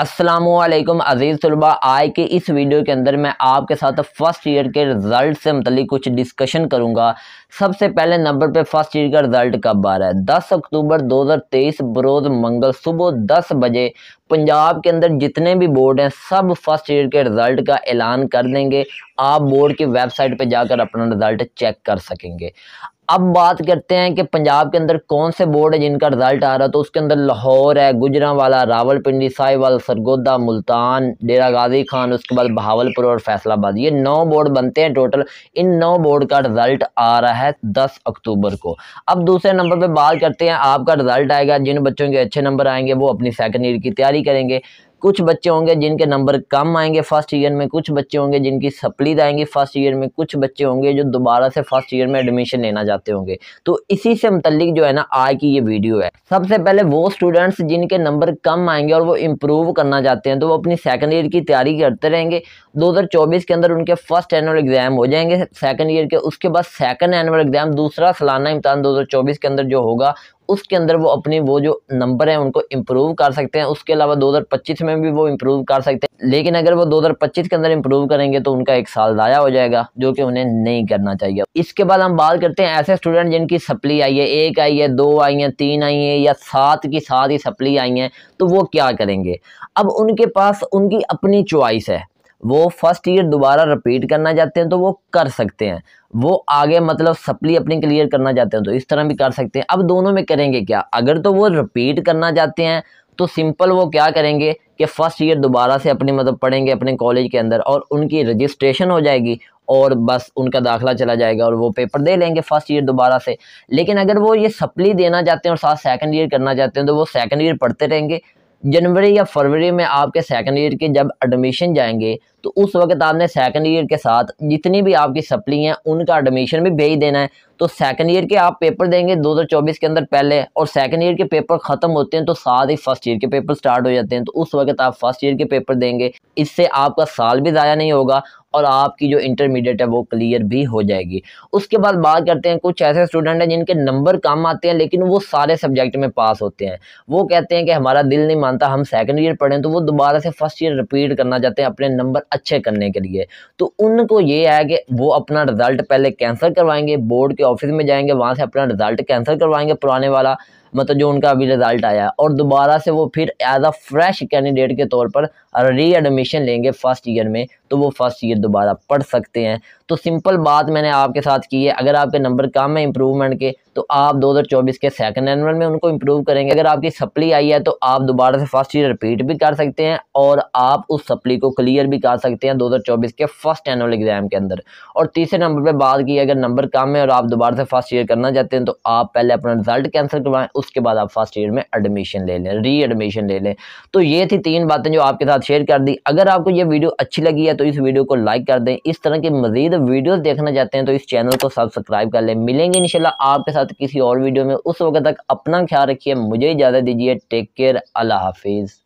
असलम अज़ीज़ तलबा आज के इस वीडियो के अंदर मैं आपके साथ फ़र्स्ट ईयर के रिज़ल्ट से मतलब कुछ डिस्कशन करूंगा सबसे पहले नंबर पे फ़र्स्ट ईयर का रिज़ल्ट कब आ रहा है 10 अक्टूबर 2023 बरोज़ मंगल सुबह 10 बजे पंजाब के अंदर जितने भी बोर्ड हैं सब फर्स्ट ईयर के रिज़ल्ट का ऐलान कर देंगे आप बोर्ड की वेबसाइट पर जाकर अपना रिज़ल्ट चेक कर सकेंगे अब बात करते हैं कि पंजाब के अंदर कौन से बोर्ड है जिनका रिजल्ट आ रहा है तो उसके अंदर लाहौर है गुजरावाला रावलपिंडी साहिवाल सरगोदा मुल्तान डेरा गाजी खान उसके बाद बहावलपुर और फैसलाबाद ये नौ बोर्ड बनते हैं टोटल इन नौ बोर्ड का रिजल्ट आ रहा है दस अक्टूबर को अब दूसरे नंबर पर बात करते हैं आपका रिजल्ट आएगा जिन बच्चों के अच्छे नंबर आएंगे वो अपनी सेकेंड ईयर की तैयारी करेंगे कुछ बच्चे होंगे जिनके नंबर कम आएंगे फर्स्ट ईयर में कुछ बच्चे होंगे जिनकी सप्लीज आएंगी फर्स्ट ईयर में कुछ बच्चे होंगे जो दोबारा से फर्स्ट ईयर में एडमिशन लेना चाहते होंगे तो इसी से मतलब जो है ना आज की ये वीडियो है सबसे पहले वो स्टूडेंट्स जिनके नंबर कम आएंगे और वो इम्प्रूव करना चाहते हैं तो वो अपनी सेकेंड ईयर की तैयारी करते रहेंगे चौबीस के अंदर उनके फर्स्ट एनुअल एग्ज़ाम हो जाएंगे सेकेंड ईयर के उसके बाद सेकेंड एनुअल एग्ज़ाम दूसरा सालाना हजार चौबीस के अंदर जो होगा उसके अंदर वो अपनी वो जो नंबर है उनको इम्प्रूव कर सकते हैं उसके अलावा दो में भी वो इम्प्रूव कर सकते हैं लेकिन अगर वो दो के अंदर इम्प्रूव करेंगे तो उनका एक साल ज़ाया हो जाएगा जो कि उन्हें नहीं करना चाहिए इसके बाद हम बात करते हैं ऐसे स्टूडेंट जिनकी सप्ली आई है एक आई है दो आई हैं तीन आई हैं या सात की सात ही सप्ली आई हैं तो वो क्या करेंगे अब उनके पास उनकी अपनी चॉइस है वो फर्स्ट ईयर दोबारा रिपीट करना चाहते हैं तो वो कर सकते हैं वो आगे मतलब सप्ली अपनी क्लियर करना चाहते हैं तो इस तरह भी कर सकते हैं अब दोनों में करेंगे क्या अगर तो वो रिपीट करना चाहते हैं तो सिंपल वो क्या करेंगे कि फ़र्स्ट ईयर दोबारा से अपने मतलब पढ़ेंगे अपने कॉलेज के अंदर और उनकी रजिस्ट्रेशन हो जाएगी और बस उनका दाखला चला जाएगा और वो पेपर दे लेंगे फ़र्स्ट ईयर दोबारा से लेकिन अगर वो ये सप्ली देना चाहते हैं और साथ सेकंड ईयर करना चाहते हैं तो वो सेकंड ईयर पढ़ते रहेंगे जनवरी या फरवरी में आपके सेकंड ईयर के जब एडमिशन जाएंगे तो उस वक्त आपने सेकंड ईयर के साथ जितनी भी आपकी सप्ली हैं उनका एडमिशन भी भेज देना है तो सेकंड ईयर के आप पेपर देंगे 2024 के अंदर पहले और सेकंड ईयर के पेपर ख़त्म होते हैं तो साथ ही फर्स्ट ईयर के पेपर स्टार्ट हो जाते हैं तो उस वक्त आप फर्स्ट ईयर के पेपर देंगे इससे आपका साल भी ज़ाया नहीं होगा और आपकी जो इंटरमीडिएट है वो क्लियर भी हो जाएगी उसके बाद बात करते हैं कुछ ऐसे स्टूडेंट हैं जिनके नंबर कम आते हैं लेकिन वो सारे सब्जेक्ट में पास होते हैं वो कहते हैं कि हमारा दिल नहीं मानता हम सेकंड ईयर पढ़ें तो वो दोबारा से फर्स्ट ईयर रिपीट करना चाहते हैं अपने नंबर अच्छे करने के लिए तो उनको ये है कि वो अपना रिज़ल्ट पहले कैंसिल करवाएंगे बोर्ड के ऑफिस में जाएंगे वहाँ से अपना रिज़ल्ट कैंसिल करवाएंगे पुराने वाला मतलब जो उनका अभी रिज़ल्ट आया और दोबारा से वो फिर एज अ फ्रेश कैंडिडेट के तौर पर री एडमिशन लेंगे फर्स्ट ईयर में तो वो फर्स्ट ईयर दोबारा पढ़ सकते हैं तो सिंपल बात मैंने आपके साथ की है अगर आपके नंबर कम है इंप्रूवमेंट के तो आप 2024 के सेकंड एनुअल में उनको इंप्रूव करेंगे अगर आपकी सप्ली आई है तो आप दोबारा से फर्स्ट ईयर रिपीट भी कर सकते हैं और आप उस सप्ली को क्लियर भी कर सकते हैं 2024 के फर्स्ट एनुअल एग्ज़ाम के अंदर और तीसरे नंबर पर बात की अगर नंबर कम है और आप दोबारा से फर्स्ट ईयर करना चाहते हैं तो आप पहले अपना रिजल्ट कैंसिल करवाएं उसके बाद आप फर्स्ट ईयर में एडमिशन ले लें री एडमिशन ले लें तो ये थी तीन बातें जो आपके साथ शेयर कर दी अगर आपको ये वीडियो अच्छी लगी है तो इस वीडियो को लाइक कर दें इस तरह की मजीद वीडियोज देखना चाहते हैं तो इस चैनल को सब्सक्राइब कर लें मिलेंगे इनशाला आपके साथ किसी और वीडियो में उस वक्त तक अपना ख्याल रखिए मुझे इजाज़त दीजिए टेक केयर अल्लाह हाफिज़